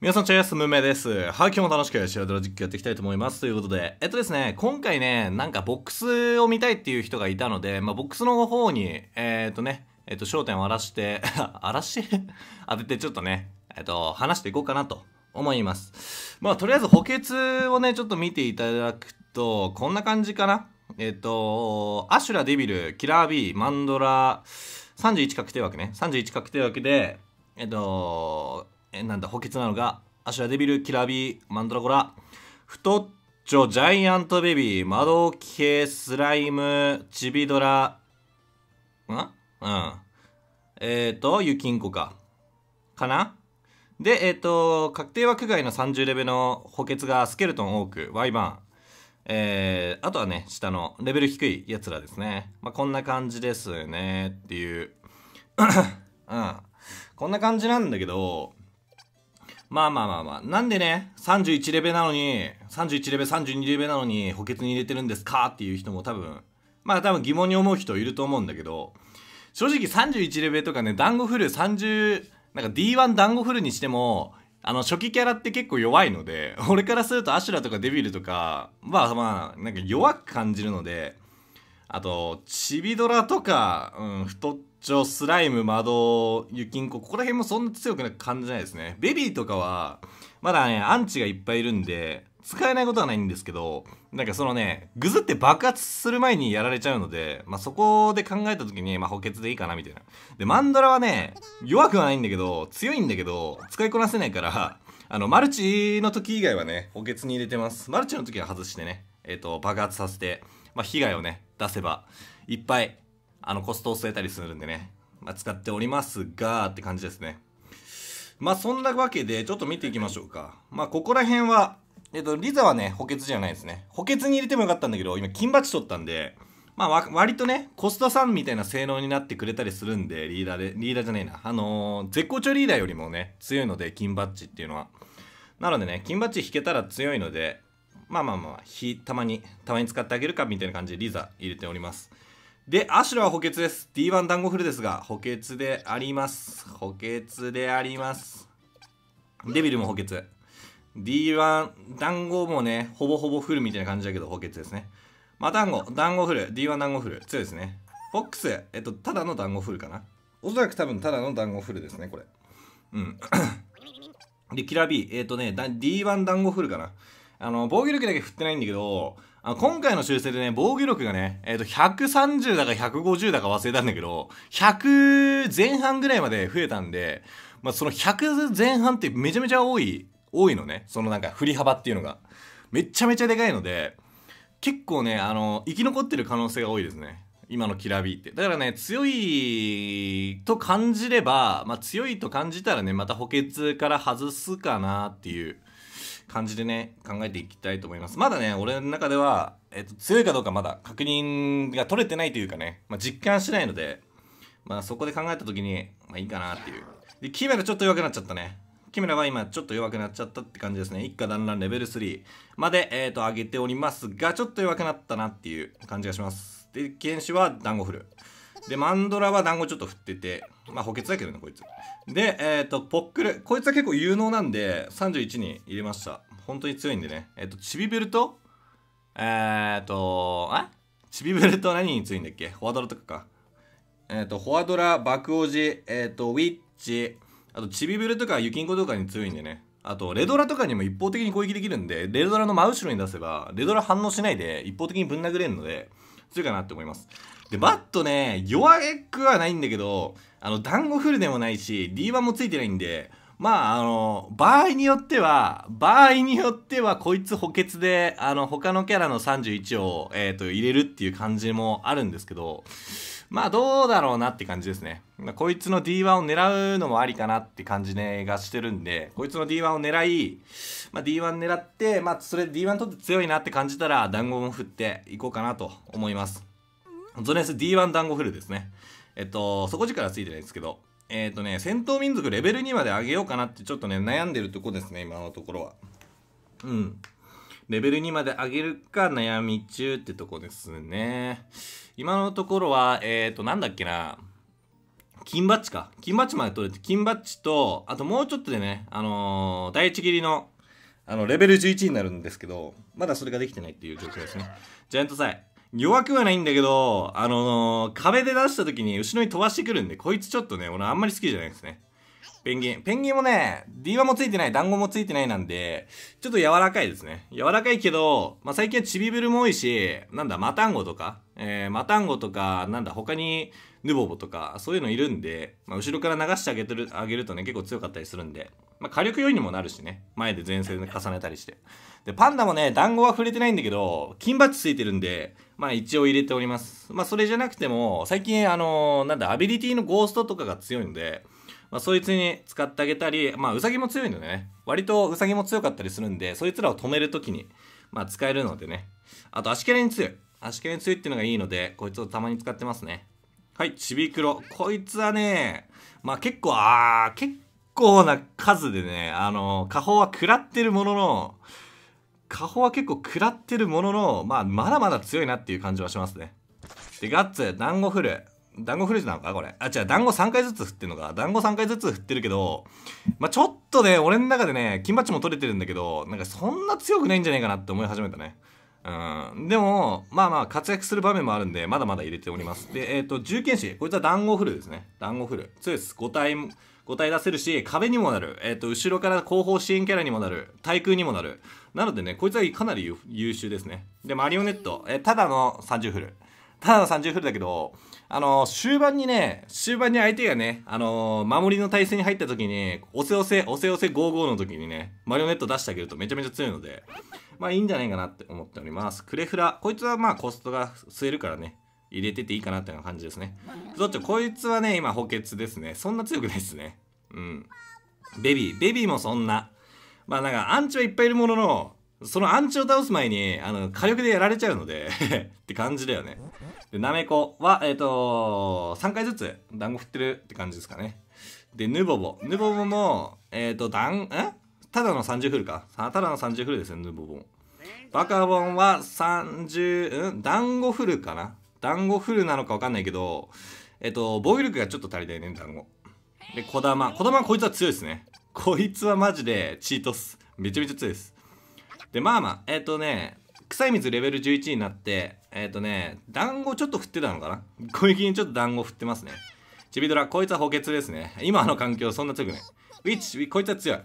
皆さん、チャイアスムメです。はい、今日も楽しくシアドラ実況やっていきたいと思います。ということで、えっとですね、今回ね、なんかボックスを見たいっていう人がいたので、まあ、ボックスの方に、えー、っとね、えっと、焦点を荒らして、荒らし 当ててちょっとね、えっと、話していこうかなと思います。まあ、とりあえず補欠をね、ちょっと見ていただくと、こんな感じかな。えっと、アシュラ、デビル、キラービー、マンドラ、31確定枠ね。31確定枠で、えっと、えなんだ補欠なのがアシュラデビルキラビーマンドラゴラ太っちょジャイアントベビー窓系スライムチビドラんうんえっ、ー、とユキンコかかなでえっ、ー、と確定枠外の30レベルの補欠がスケルトン多くワイバーンえー、あとはね、下のレベル低いやつらですね。まあ、こんな感じですねっていう うん。こんな感じなんだけど、まあまあまあまあ。なんでね、31レベなのに、31レベ、32レベなのに補欠に入れてるんですかっていう人も多分、まあ多分疑問に思う人いると思うんだけど、正直31レベとかね、団子フル30、なんか D1 団子フルにしても、あの、初期キャラって結構弱いので、俺からするとアシュラとかデビルとか、まあまあ、なんか弱く感じるので、あと、チビドラとか、うん、太っ応スライム、窓、ユキンコ、ここら辺もそんな強くなく感じないですね。ベビーとかは、まだね、アンチがいっぱいいるんで、使えないことはないんですけど、なんかそのね、ぐずって爆発する前にやられちゃうので、まあ、そこで考えた時に、まあ、補欠でいいかな、みたいな。で、マンドラはね、弱くはないんだけど、強いんだけど、使いこなせないから、あの、マルチの時以外はね、補欠に入れてます。マルチの時は外してね、えっ、ー、と、爆発させて、まあ、被害をね、出せば、いっぱいあの、コストを据えたりするんでね、まあ、使っておりますが、って感じですね。まあ、そんなわけで、ちょっと見ていきましょうか。まあ、ここら辺は、えっと、リザはね、補欠じゃないですね。補欠に入れてもよかったんだけど、今、金鉢取ったんで、まあ、割とね、コスト3みたいな性能になってくれたりするんで、リーダーで、リーダーじゃねえな。あのー、絶好調リーダーよりもね、強いので、金バッジっていうのは。なのでね、金バッジ引けたら強いので、まあまあまあ、ひ、たまに、たまに使ってあげるかみたいな感じでリーザ入れております。で、アシュラは補欠です。D1 団子フルですが、補欠であります。補欠であります。デビルも補欠。D1 団子もね、ほぼほぼフルみたいな感じだけど、補欠ですね。まあ、団子、団子フル、D1 団子フル、強いですね。フォックス、えっと、ただの団子フルかな。おそらく多分、ただの団子フルですね、これ。うん。で、キラー B、えっとね、D1 団子フルかな。あの、防御力だけ振ってないんだけど、あ今回の修正でね、防御力がね、えっ、ー、と、130だか150だか忘れたんだけど、100前半ぐらいまで増えたんで、まあ、その100前半ってめちゃめちゃ多い、多いのね。そのなんか振り幅っていうのが。めちゃめちゃでかいので、結構ね、あの、生き残ってる可能性が多いですね。今のキラビーって。だからね、強いと感じれば、まあ、強いと感じたらね、また補欠から外すかなっていう。感じでね、考えていきたいと思います。まだね、俺の中では、えっ、と、強いかどうかまだ確認が取れてないというかね、まあ、実感してないので、まあ、そこで考えた時に、まあ、いいかなっていう。で、キメラちょっと弱くなっちゃったね。キメラは今ちょっと弱くなっちゃったって感じですね。一家団だんレベル3まで、えっ、ー、と、上げておりますが、ちょっと弱くなったなっていう感じがします。で、剣士は団子振る。で、マンドラは団子ちょっと振ってて、まあ補欠だけどね、こいつ。で、えっ、ー、と、ポックル。こいつは結構有能なんで、31に入れました。本当に強いんでね。えっ、ー、と、チビベルトえっ、ー、と、あチビベルト何に強いんだっけフォアドラとかか。えっ、と、フォアドラ、爆オジ、えっ、と、ウィッチ、あと、チビベルとかユキンコとかに強いんでね。あと、レドラとかにも一方的に攻撃できるんで、レドラの真後ろに出せば、レドラ反応しないで一方的にぶん殴れるので、強いかなって思います。で、バットね、弱くはないんだけど、あの、団子フルでもないし、D1 もついてないんで、まあ、あの、場合によっては、場合によっては、こいつ補欠で、あの、他のキャラの31を、えっ、ー、と、入れるっていう感じもあるんですけど、まあ、どうだろうなって感じですね。こいつの D1 を狙うのもありかなって感じね、がしてるんで、こいつの D1 を狙い、まあ、D1 狙って、まあ、それ D1 取って強いなって感じたら、団子も振っていこうかなと思います。ゾネス D1 団子フルですね。えっと、底力はついてないんですけど、えっとね、戦闘民族レベル2まで上げようかなってちょっとね、悩んでるとこですね、今のところは。うん。レベル2まで上げるか悩み中ってとこですね。今のところは、えっ、ー、と、なんだっけな。金バッチか。金バッチまで取れて、金バッチと、あともうちょっとでね、あのー、第一切りの、あの、レベル11になるんですけど、まだそれができてないっていう状況ですね。ジャイアントサイ。弱くはないんだけど、あのー、壁で出した時に後ろに飛ばしてくるんで、こいつちょっとね、俺あんまり好きじゃないですね。ペンギン。ペンギンもね、D1 もついてない、団子もついてないなんで、ちょっと柔らかいですね。柔らかいけど、まあ、最近はチビブルも多いし、なんだ、マタンゴとか、えー、マタンゴとか、なんだ、他に、ヌボボとか、そういうのいるんで、まあ、後ろから流してあげてる、あげるとね、結構強かったりするんで、まあ、火力用因にもなるしね。前で前線で重ねたりして。で、パンダもね、団子は触れてないんだけど、金バッついてるんで、まあ一応入れております。まあそれじゃなくても、最近あのー、なんだ、アビリティのゴーストとかが強いんで、まあそいつに使ってあげたり、まあウサギも強いんでね、割とウサギも強かったりするんで、そいつらを止めるときに、まあ使えるのでね。あと足蹴りに強い。足蹴りに強いっていうのがいいので、こいつをたまに使ってますね。はい、ちびくろ。こいつはね、まあ結構、あー、結構、構な数でね、あの、下方は食らってるものの、下方は結構食らってるものの、まあ、まだまだ強いなっていう感じはしますね。で、ガッツ、団子フル。団子フルなのかこれ。あ、違う、団子3回ずつ振ってんのか。団子3回ずつ振ってるけど、まあ、ちょっとね、俺の中でね、金バッチも取れてるんだけど、なんかそんな強くないんじゃないかなって思い始めたね。うん。でも、まあまあ、活躍する場面もあるんで、まだまだ入れております。で、えっ、ー、と、重剣士。こいつは団子フルですね。団子フル。強いです。5体、答え出せるし、壁にもなる。えっ、ー、と、後ろから後方支援キャラにもなる。対空にもなる。なのでね、こいつはかなり優秀ですね。で、マリオネット、えー、ただの30フル。ただの30フルだけど、あの終盤にね、終盤に相手がね、あのー、守りの体勢に入った時に、おせおせ、おせおせ55の時にね、マリオネット出してあげるとめちゃめちゃ強いので、まあいいんじゃないかなって思っております。クレフラ、こいつはまあコストが据えるからね、入れてていいかなっていう感じですね。どっちこいつはね、今補欠ですね。そんな強くないですね。うん。ベビー。ベビーもそんな。まあなんか、アンチはいっぱいいるものの、そのアンチを倒す前に、あの、火力でやられちゃうので って感じだよね。で、ナメコは、えっ、ー、とー、3回ずつ団子振ってるって感じですかね。で、ヌボボ。ヌボボも、えっ、ー、と、団、んただの30フルか。ただの30フルですね、ヌボボ。バカボンは30、うん団子フルかな団子フルなのか分かんないけど、えっと、防御力がちょっと足りないね、団子。で、小玉。小玉こいつは強いですね。こいつはマジでチートっす。めちゃめちゃ強いです。で、まあまあ、えっとね、臭い水レベル11になって、えっとね、団子ちょっと振ってたのかな攻撃にちょっと団子振ってますね。チビドラ、こいつは補欠ですね。今の環境そんな強くない。ウィッチ、こいつは強い。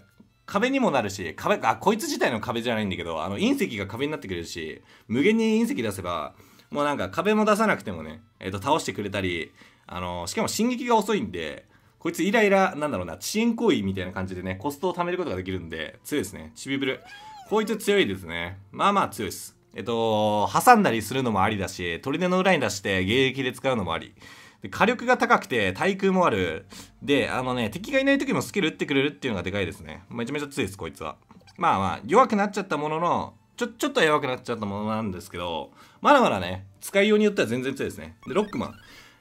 壁にもなるし、壁、あ、こいつ自体の壁じゃないんだけど、あの、隕石が壁になってくれるし、無限に隕石出せば、もうなんか壁も出さなくてもね、えっ、ー、と、倒してくれたり、あのー、しかも進撃が遅いんで、こいつイライラ、なんだろうな、遅延行為みたいな感じでね、コストを貯めることができるんで、強いですね。チビブル。こいつ強いですね。まあまあ強いです。えっ、ー、と、挟んだりするのもありだし、砦の裏に出して迎撃で使うのもあり。で火力が高くて、対空もある。で、あのね、敵がいない時もスキル打ってくれるっていうのがでかいですね。めちゃめちゃ強いです、こいつは。まあまあ、弱くなっちゃったものの、ちょ、ちょっと弱くなっちゃったものなんですけど、まだまだね、使いようによっては全然強いですね。で、ロックマン。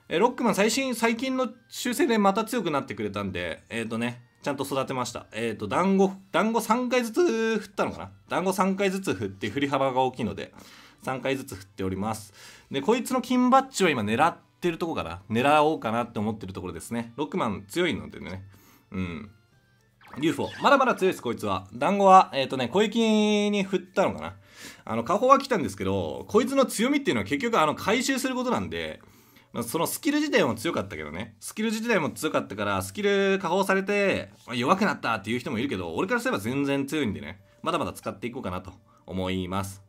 えロックマン最新、最近の修正でまた強くなってくれたんで、えっ、ー、とね、ちゃんと育てました。えっ、ー、と、団子、団子3回ずつ振ったのかな団子3回ずつ振って振り幅が大きいので、3回ずつ振っております。で、こいつの金バッジは今狙ってるとこかな狙おうかなって思ってるところですね。ロックマン強いのでね。うん。UFO。まだまだ強いです、こいつは。団子は、えっ、ー、とね、小雪に振ったのかな。あの、下方は来たんですけど、こいつの強みっていうのは結局、あの、回収することなんで、まあ、そのスキル自体も強かったけどね。スキル自体も強かったから、スキル下方されて、弱くなったっていう人もいるけど、俺からすれば全然強いんでね。まだまだ使っていこうかなと思います。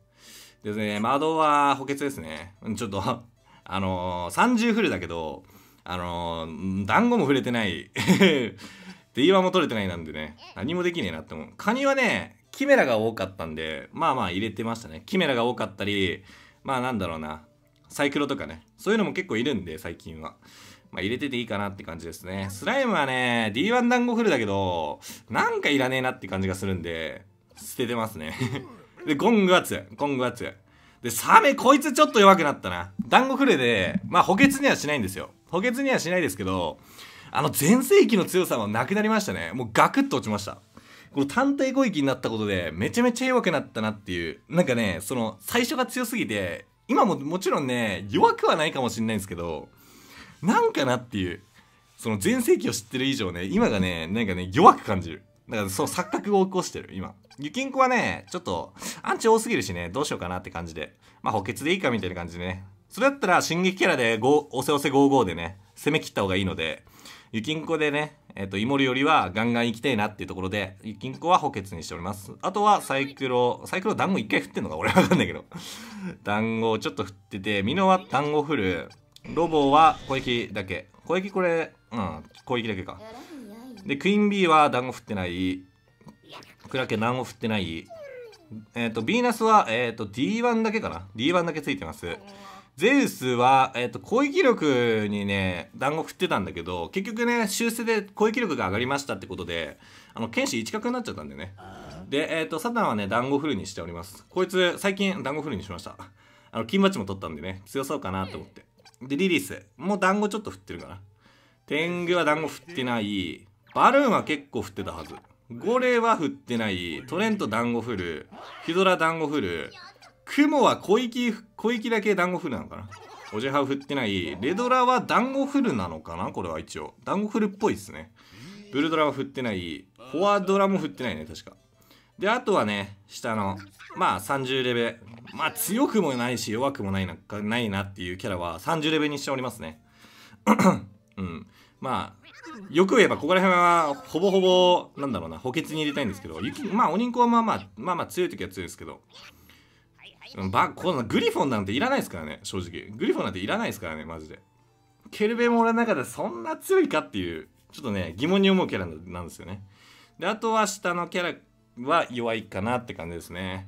ですね、窓は補欠ですね。ちょっとあのー、30フルだけど、あのー、団子も触れてない d1 も取れてないなんでね、何もできねえなって思う。カニはね、キメラが多かったんで、まあまあ入れてましたね。キメラが多かったり、まあなんだろうな、サイクロとかね、そういうのも結構いるんで、最近は。まあ入れてていいかなって感じですね。スライムはね、D1 団子フルだけど、なんかいらねえなって感じがするんで、捨ててますね。で、ゴングは強ゴングは強で、サメ、こいつちょっと弱くなったな。団子フルで、まあ補欠にはしないんですよ。補欠にはしないですけど、あの全盛期の強さはなくなりましたね。もうガクッと落ちました。この単体攻撃になったことで、めちゃめちゃ弱くなったなっていう。なんかね、その、最初が強すぎて、今ももちろんね、弱くはないかもしれないんですけど、なんかなっていう。その全盛期を知ってる以上ね、今がね、なんかね、弱く感じる。だからその錯覚を起こしてる、今。ゆきんこはね、ちょっと、アンチ多すぎるしね、どうしようかなって感じで。まあ補欠でいいかみたいな感じでね。それだったら、進撃キャラで、5、押せ押せ55でね、攻め切った方がいいので、ゆきんこでね、えっ、ー、と、イモリよりはガンガン行きたいなっていうところで、ゆきんこは補欠にしております。あとはサイクロ、サイクロ団子一回振ってんのか俺わかんないけど。団子をちょっと振ってて、ミノは団子振る。ロボは小雪だけ。小雪これ、うん、小雪だけか。で、クイーン B は団子振ってない。クラケ団子振ってない。えっ、ー、と、ヴィーナスは、えっ、ー、と、D1 だけかな。D1 だけついてます。ゼウスは、えっ、と、攻撃力にね、団子振ってたんだけど、結局ね、修正で攻撃力が上がりましたってことで、あの、剣士一角になっちゃったんでね。で、えっ、と、サタンはね、団子フルにしております。こいつ、最近団子フルにしました。あの、金バも取ったんでね、強そうかなと思って。で、リリース。もう団子ちょっと振ってるかな。天狗は団子振ってない。バルーンは結構振ってたはず。ゴレは振ってない。トレント団子振る。ヒドラ団子振る。雲は小域、小域だけ団子フルなのかなおじは振ってない。レドラは団子フルなのかなこれは一応。団子フルっぽいですね。ブルドラは振ってない。フォアドラも振ってないね、確か。で、あとはね、下の、まあ30レベ。まあ強くもないし弱くもないな、ないなっていうキャラは30レベにしておりますね。うん。まあ、よく言えばここら辺はほぼほぼ、なんだろうな、補欠に入れたいんですけど、まあ鬼んこはまあまあ、まあまあ強い時は強いですけど、ばこのグリフォンなんていらないですからね正直グリフォンなんていらないですからねマジでケルベもラの中でそんな強いかっていうちょっとね疑問に思うキャラなんですよねであとは下のキャラは弱いかなって感じですね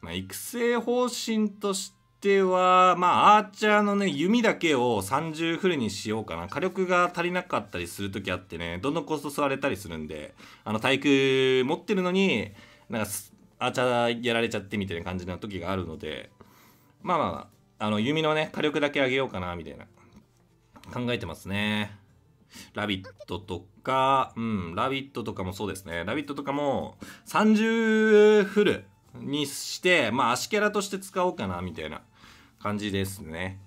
まあ育成方針としてはまあアーチャーのね弓だけを30フルにしようかな火力が足りなかったりする時あってねどんどんコスト吸われたりするんであの体育持ってるのになんかあちゃやられちゃってみたいな感じの時があるので、まあまあ、あの、弓のね、火力だけ上げようかな、みたいな、考えてますね。ラビットとか、うん、ラビットとかもそうですね。ラビットとかも、30フルにして、まあ、足キャラとして使おうかな、みたいな感じですね。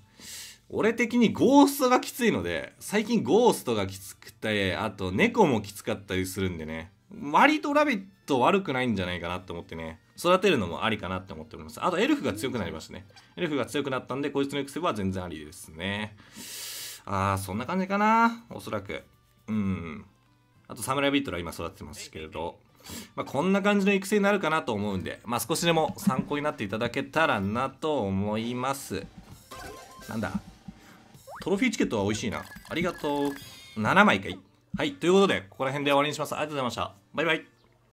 俺的にゴーストがきついので、最近ゴーストがきつくて、あと猫もきつかったりするんでね。割とラビッと悪くないんじゃないかなと思ってね、育てるのもありかなって思っております。あと、エルフが強くなりましたね。エルフが強くなったんで、こいつの育成は全然ありですね。あー、そんな感じかな。おそらく。うん。あと、サムライビートルは今育てますけれど。まあ、こんな感じの育成になるかなと思うんで、まあ、少しでも参考になっていただけたらなと思います。なんだトロフィーチケットは美味しいな。ありがとう。7枚かい。はい。ということで、ここら辺で終わりにします。ありがとうございました。バイバイ。